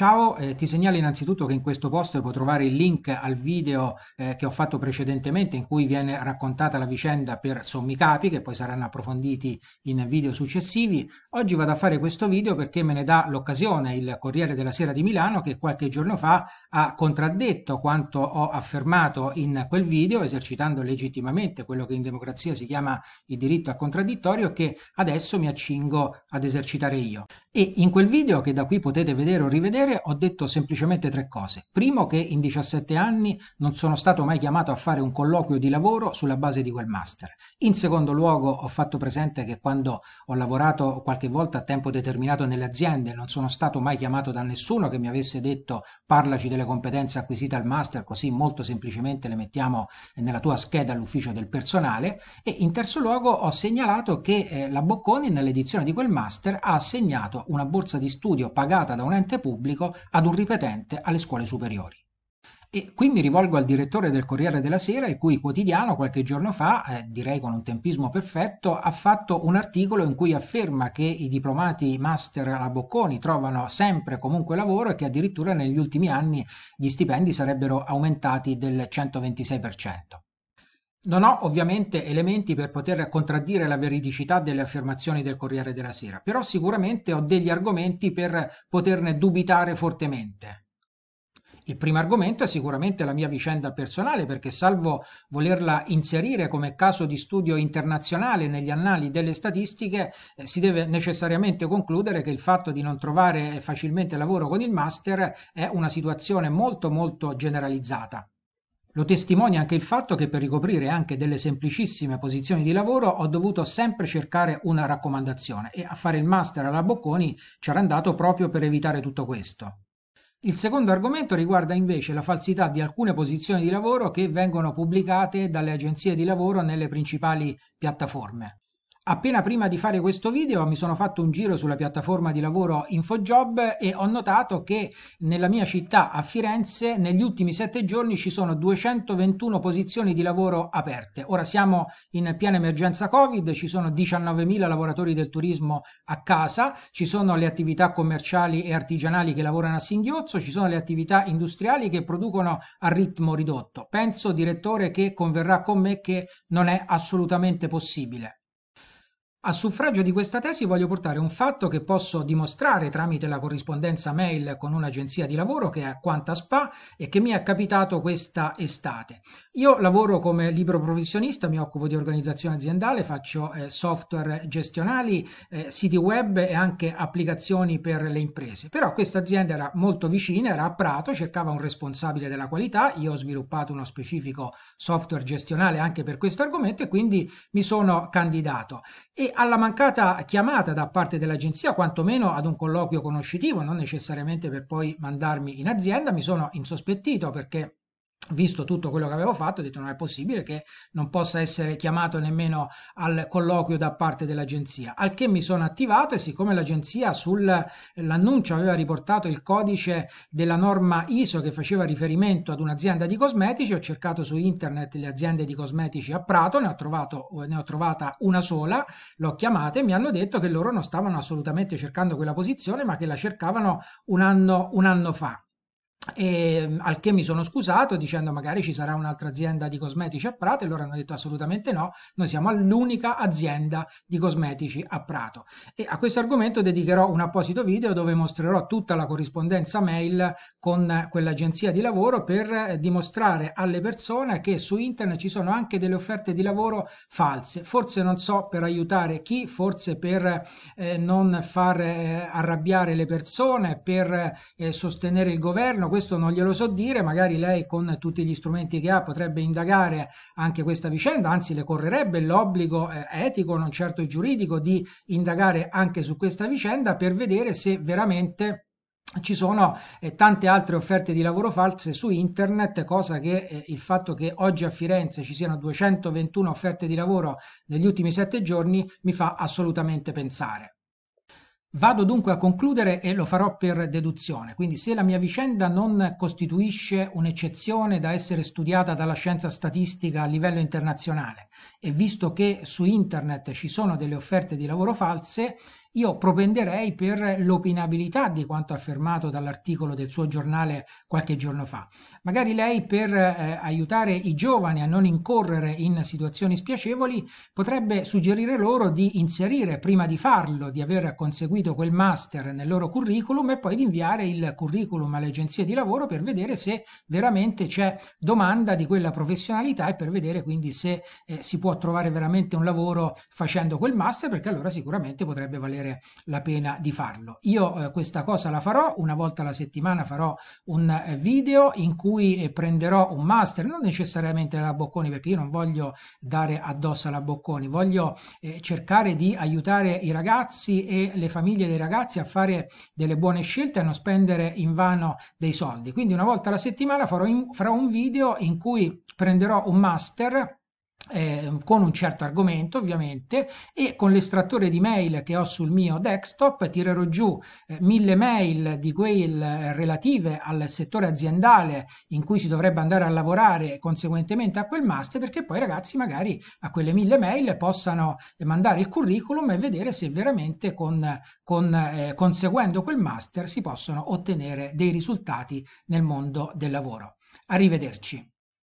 Ciao, eh, ti segnalo innanzitutto che in questo post puoi trovare il link al video eh, che ho fatto precedentemente in cui viene raccontata la vicenda per sommi capi che poi saranno approfonditi in video successivi. Oggi vado a fare questo video perché me ne dà l'occasione il Corriere della Sera di Milano che qualche giorno fa ha contraddetto quanto ho affermato in quel video esercitando legittimamente quello che in democrazia si chiama il diritto al contraddittorio che adesso mi accingo ad esercitare io. E in quel video che da qui potete vedere o rivedere breve ho detto semplicemente tre cose. Primo che in 17 anni non sono stato mai chiamato a fare un colloquio di lavoro sulla base di quel master. In secondo luogo ho fatto presente che quando ho lavorato qualche volta a tempo determinato nelle aziende non sono stato mai chiamato da nessuno che mi avesse detto parlaci delle competenze acquisite al master così molto semplicemente le mettiamo nella tua scheda all'ufficio del personale. E in terzo luogo ho segnalato che eh, la Bocconi nell'edizione di quel master ha assegnato una borsa di studio pagata da un ente pubblico specifico ad un ripetente alle scuole superiori. E qui mi rivolgo al direttore del Corriere della Sera, il cui quotidiano qualche giorno fa, eh, direi con un tempismo perfetto, ha fatto un articolo in cui afferma che i diplomati master alla Bocconi trovano sempre comunque lavoro e che addirittura negli ultimi anni gli stipendi sarebbero aumentati del 126%. Non ho ovviamente elementi per poter contraddire la veridicità delle affermazioni del Corriere della Sera, però sicuramente ho degli argomenti per poterne dubitare fortemente. Il primo argomento è sicuramente la mia vicenda personale, perché salvo volerla inserire come caso di studio internazionale negli annali delle statistiche, eh, si deve necessariamente concludere che il fatto di non trovare facilmente lavoro con il master è una situazione molto molto generalizzata. Lo testimonia anche il fatto che per ricoprire anche delle semplicissime posizioni di lavoro ho dovuto sempre cercare una raccomandazione e a fare il master alla Bocconi c'era andato proprio per evitare tutto questo. Il secondo argomento riguarda invece la falsità di alcune posizioni di lavoro che vengono pubblicate dalle agenzie di lavoro nelle principali piattaforme. Appena prima di fare questo video mi sono fatto un giro sulla piattaforma di lavoro InfoJob e ho notato che nella mia città a Firenze negli ultimi sette giorni ci sono 221 posizioni di lavoro aperte. Ora siamo in piena emergenza Covid, ci sono 19.000 lavoratori del turismo a casa, ci sono le attività commerciali e artigianali che lavorano a singhiozzo, ci sono le attività industriali che producono a ritmo ridotto. Penso, direttore, che converrà con me che non è assolutamente possibile. A suffragio di questa tesi voglio portare un fatto che posso dimostrare tramite la corrispondenza mail con un'agenzia di lavoro che è Quanta Spa e che mi è capitato questa estate. Io lavoro come libero professionista, mi occupo di organizzazione aziendale, faccio eh, software gestionali, eh, siti web e anche applicazioni per le imprese. Però questa azienda era molto vicina, era a Prato, cercava un responsabile della qualità, io ho sviluppato uno specifico software gestionale anche per questo argomento e quindi mi sono candidato. E alla mancata chiamata da parte dell'agenzia, quantomeno ad un colloquio conoscitivo, non necessariamente per poi mandarmi in azienda, mi sono insospettito perché visto tutto quello che avevo fatto, ho detto non è possibile che non possa essere chiamato nemmeno al colloquio da parte dell'agenzia. Al che mi sono attivato e siccome l'agenzia sull'annuncio aveva riportato il codice della norma ISO che faceva riferimento ad un'azienda di cosmetici, ho cercato su internet le aziende di cosmetici a Prato, ne ho, trovato, ne ho trovata una sola, l'ho chiamata e mi hanno detto che loro non stavano assolutamente cercando quella posizione ma che la cercavano un anno, un anno fa. E, mm, al che mi sono scusato dicendo magari ci sarà un'altra azienda di cosmetici a Prato e loro hanno detto assolutamente no, noi siamo l'unica azienda di cosmetici a Prato. E a questo argomento dedicherò un apposito video dove mostrerò tutta la corrispondenza mail con quell'agenzia di lavoro per dimostrare alle persone che su internet ci sono anche delle offerte di lavoro false, forse non so per aiutare chi, forse per eh, non far eh, arrabbiare le persone, per eh, sostenere il governo, questo non glielo so dire, magari lei con tutti gli strumenti che ha potrebbe indagare anche questa vicenda, anzi le correrebbe l'obbligo eh, etico, non certo giuridico, di indagare anche su questa vicenda per vedere se veramente ci sono eh, tante altre offerte di lavoro false su internet, cosa che eh, il fatto che oggi a Firenze ci siano 221 offerte di lavoro negli ultimi sette giorni mi fa assolutamente pensare. Vado dunque a concludere e lo farò per deduzione, quindi se la mia vicenda non costituisce un'eccezione da essere studiata dalla scienza statistica a livello internazionale e visto che su internet ci sono delle offerte di lavoro false, io propenderei per l'opinabilità di quanto affermato dall'articolo del suo giornale qualche giorno fa. Magari lei per eh, aiutare i giovani a non incorrere in situazioni spiacevoli potrebbe suggerire loro di inserire prima di farlo, di aver conseguito quel master nel loro curriculum e poi di inviare il curriculum alle agenzie di lavoro per vedere se veramente c'è domanda di quella professionalità e per vedere quindi se eh, si può trovare veramente un lavoro facendo quel master perché allora sicuramente potrebbe valere valere la pena di farlo. Io eh, questa cosa la farò, una volta alla settimana farò un eh, video in cui eh, prenderò un master, non necessariamente la Bocconi perché io non voglio dare addosso alla Bocconi, voglio eh, cercare di aiutare i ragazzi e le famiglie dei ragazzi a fare delle buone scelte e non spendere in vano dei soldi. Quindi una volta alla settimana farò, in, farò un video in cui prenderò un master eh, con un certo argomento ovviamente e con l'estrattore di mail che ho sul mio desktop tirerò giù eh, mille mail di quelle eh, relative al settore aziendale in cui si dovrebbe andare a lavorare conseguentemente a quel master perché poi ragazzi magari a quelle mille mail possano mandare il curriculum e vedere se veramente con, con, eh, conseguendo quel master si possono ottenere dei risultati nel mondo del lavoro. Arrivederci.